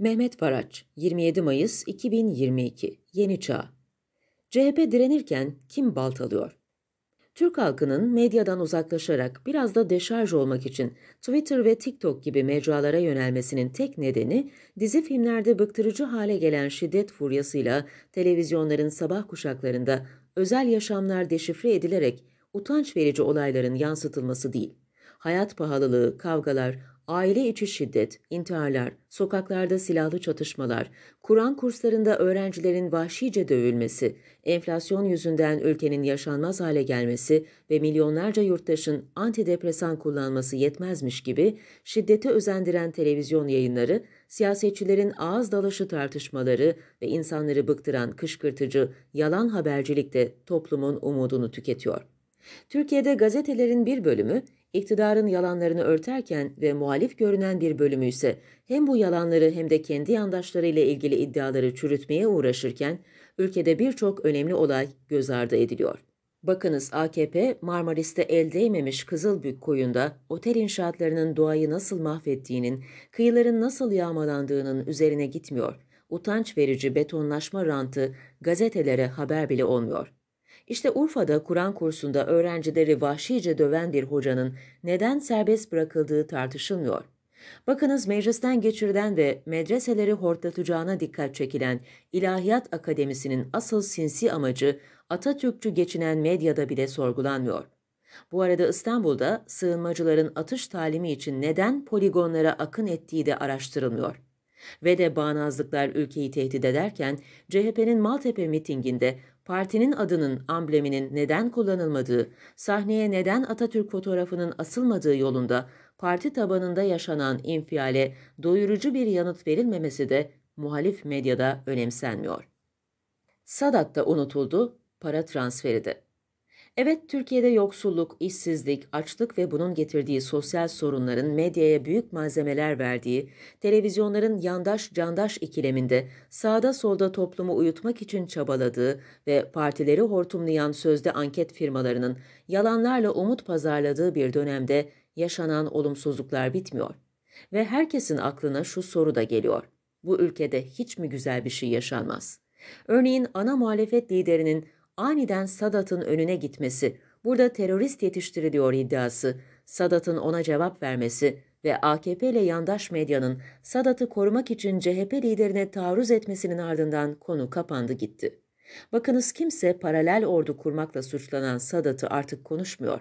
Mehmet Faraç, 27 Mayıs 2022, Yeni Çağ. CHP direnirken kim baltalıyor? Türk halkının medyadan uzaklaşarak biraz da deşarj olmak için Twitter ve TikTok gibi mecralara yönelmesinin tek nedeni dizi filmlerde bıktırıcı hale gelen şiddet furyasıyla televizyonların sabah kuşaklarında özel yaşamlar deşifre edilerek utanç verici olayların yansıtılması değil. Hayat pahalılığı, kavgalar, aile içi şiddet, intiharlar, sokaklarda silahlı çatışmalar, Kur'an kurslarında öğrencilerin vahşice dövülmesi, enflasyon yüzünden ülkenin yaşanmaz hale gelmesi ve milyonlarca yurttaşın antidepresan kullanması yetmezmiş gibi şiddete özendiren televizyon yayınları, siyasetçilerin ağız dalaşı tartışmaları ve insanları bıktıran kışkırtıcı yalan habercilik de toplumun umudunu tüketiyor. Türkiye'de gazetelerin bir bölümü iktidarın yalanlarını örterken ve muhalif görünen bir bölümü ise hem bu yalanları hem de kendi yandaşlarıyla ilgili iddiaları çürütmeye uğraşırken ülkede birçok önemli olay göz ardı ediliyor. Bakınız AKP Marmaris'te el değmemiş Kızılbük koyunda otel inşaatlarının doğayı nasıl mahvettiğinin, kıyıların nasıl yağmalandığının üzerine gitmiyor. Utanç verici betonlaşma rantı gazetelere haber bile olmuyor. İşte Urfa'da Kur'an kursunda öğrencileri vahşice döven bir hocanın neden serbest bırakıldığı tartışılmıyor. Bakınız meclisten geçirilen ve medreseleri hortlatacağına dikkat çekilen İlahiyat Akademisi'nin asıl sinsi amacı Atatürkçü geçinen medyada bile sorgulanmıyor. Bu arada İstanbul'da sığınmacıların atış talimi için neden poligonlara akın ettiği de araştırılmıyor. Ve de bağnazlıklar ülkeyi tehdit ederken CHP'nin Maltepe mitinginde partinin adının, ambleminin neden kullanılmadığı, sahneye neden Atatürk fotoğrafının asılmadığı yolunda parti tabanında yaşanan infiale doyurucu bir yanıt verilmemesi de muhalif medyada önemsenmiyor. Sadat da unutuldu, para transferi de. Evet Türkiye'de yoksulluk, işsizlik, açlık ve bunun getirdiği sosyal sorunların medyaya büyük malzemeler verdiği, televizyonların yandaş candaş ikileminde sağda solda toplumu uyutmak için çabaladığı ve partileri hortumlayan sözde anket firmalarının yalanlarla umut pazarladığı bir dönemde yaşanan olumsuzluklar bitmiyor. Ve herkesin aklına şu soru da geliyor. Bu ülkede hiç mi güzel bir şey yaşanmaz? Örneğin ana muhalefet liderinin aniden Sadat'ın önüne gitmesi, burada terörist yetiştiriliyor iddiası, Sadat'ın ona cevap vermesi ve AKP ile yandaş medyanın Sadat'ı korumak için CHP liderine taarruz etmesinin ardından konu kapandı gitti. Bakınız kimse paralel ordu kurmakla suçlanan Sadat'ı artık konuşmuyor.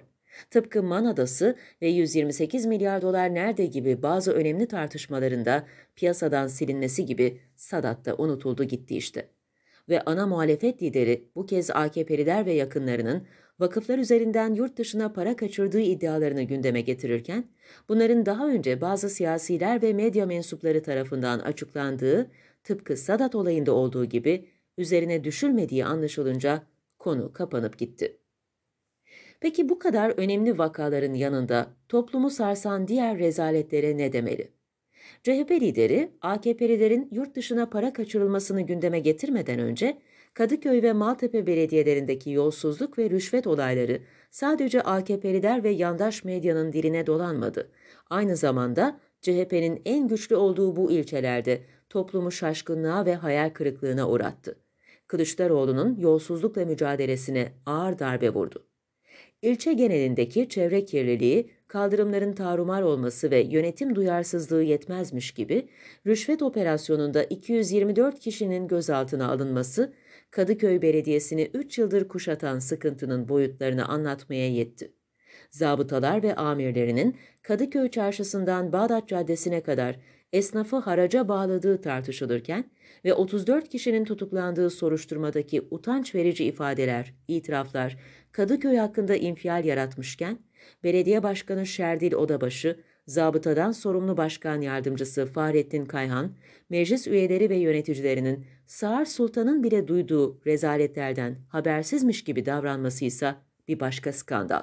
Tıpkı Manadası ve 128 milyar dolar nerede gibi bazı önemli tartışmalarında piyasadan silinmesi gibi Sadat da unutuldu gitti işte ve ana muhalefet lideri bu kez AKP'liler ve yakınlarının vakıflar üzerinden yurt dışına para kaçırdığı iddialarını gündeme getirirken, bunların daha önce bazı siyasiler ve medya mensupları tarafından açıklandığı, tıpkı Sadat olayında olduğu gibi üzerine düşülmediği anlaşılınca konu kapanıp gitti. Peki bu kadar önemli vakaların yanında toplumu sarsan diğer rezaletlere ne demeli? CHP lideri AKP'lilerin yurt dışına para kaçırılmasını gündeme getirmeden önce Kadıköy ve Maltepe belediyelerindeki yolsuzluk ve rüşvet olayları sadece AKP'liler ve yandaş medyanın diline dolanmadı. Aynı zamanda CHP'nin en güçlü olduğu bu ilçelerde toplumu şaşkınlığa ve hayal kırıklığına uğrattı. Kılıçdaroğlu'nun yolsuzlukla mücadelesine ağır darbe vurdu. İlçe genelindeki çevre kirliliği kaldırımların tarumar olması ve yönetim duyarsızlığı yetmezmiş gibi rüşvet operasyonunda 224 kişinin gözaltına alınması Kadıköy Belediyesi'ni 3 yıldır kuşatan sıkıntının boyutlarını anlatmaya yetti. Zabıtalar ve amirlerinin Kadıköy çarşısından Bağdat Caddesi'ne kadar esnafı haraca bağladığı tartışılırken ve 34 kişinin tutuklandığı soruşturmadaki utanç verici ifadeler, itiraflar Kadıköy hakkında infial yaratmışken, Belediye Başkanı Şerdil Odabaşı, zabıtadan sorumlu başkan yardımcısı Fahrettin Kayhan, meclis üyeleri ve yöneticilerinin Sağır Sultan'ın bile duyduğu rezaletlerden habersizmiş gibi davranması ise bir başka skandal.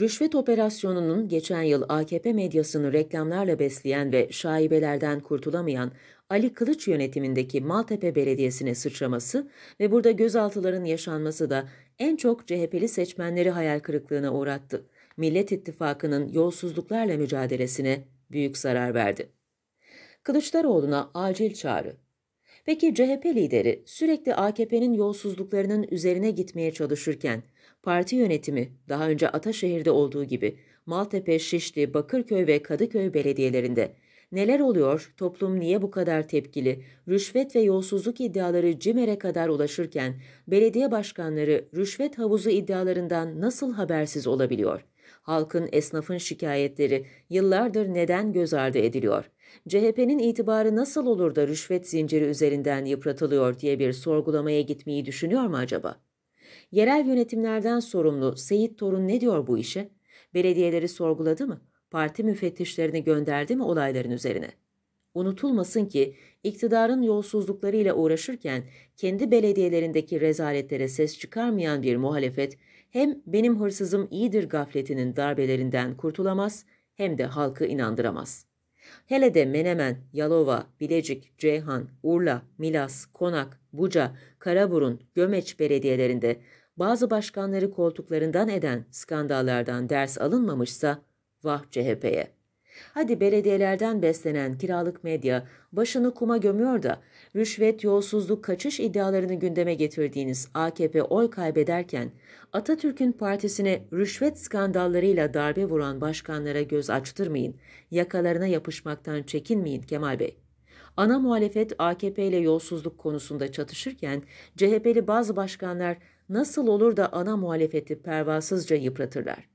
Rüşvet operasyonunun geçen yıl AKP medyasını reklamlarla besleyen ve şaibelerden kurtulamayan Ali Kılıç yönetimindeki Maltepe Belediyesi'ne sıçraması ve burada gözaltıların yaşanması da en çok CHP'li seçmenleri hayal kırıklığına uğrattı. Millet İttifakı'nın yolsuzluklarla mücadelesine büyük zarar verdi. Kılıçdaroğlu'na acil çağrı. Peki CHP lideri sürekli AKP'nin yolsuzluklarının üzerine gitmeye çalışırken parti yönetimi daha önce Ataşehir'de olduğu gibi Maltepe, Şişli, Bakırköy ve Kadıköy belediyelerinde neler oluyor, toplum niye bu kadar tepkili, rüşvet ve yolsuzluk iddiaları CİMER'e kadar ulaşırken belediye başkanları rüşvet havuzu iddialarından nasıl habersiz olabiliyor? Halkın, esnafın şikayetleri yıllardır neden göz ardı ediliyor? CHP'nin itibarı nasıl olur da rüşvet zinciri üzerinden yıpratılıyor diye bir sorgulamaya gitmeyi düşünüyor mu acaba? Yerel yönetimlerden sorumlu Seyit Torun ne diyor bu işe? Belediyeleri sorguladı mı? Parti müfettişlerini gönderdi mi olayların üzerine? Unutulmasın ki iktidarın yolsuzluklarıyla uğraşırken kendi belediyelerindeki rezaletlere ses çıkarmayan bir muhalefet hem benim hırsızım iyidir gafletinin darbelerinden kurtulamaz hem de halkı inandıramaz. Hele de Menemen, Yalova, Bilecik, Ceyhan, Urla, Milas, Konak, Buca, Karaburun, Gömeç belediyelerinde bazı başkanları koltuklarından eden skandallardan ders alınmamışsa vah CHP'ye. Hadi belediyelerden beslenen kiralık medya başını kuma gömüyor da rüşvet, yolsuzluk, kaçış iddialarını gündeme getirdiğiniz AKP oy kaybederken Atatürk'ün partisine rüşvet skandallarıyla darbe vuran başkanlara göz açtırmayın, yakalarına yapışmaktan çekinmeyin Kemal Bey. Ana muhalefet AKP ile yolsuzluk konusunda çatışırken CHP'li bazı başkanlar nasıl olur da ana muhalefeti pervasızca yıpratırlar?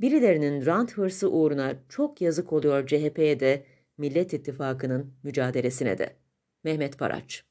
Birilerinin rant hırsı uğruna çok yazık oluyor CHP'ye de, Millet İttifakı'nın mücadelesine de. Mehmet Paraç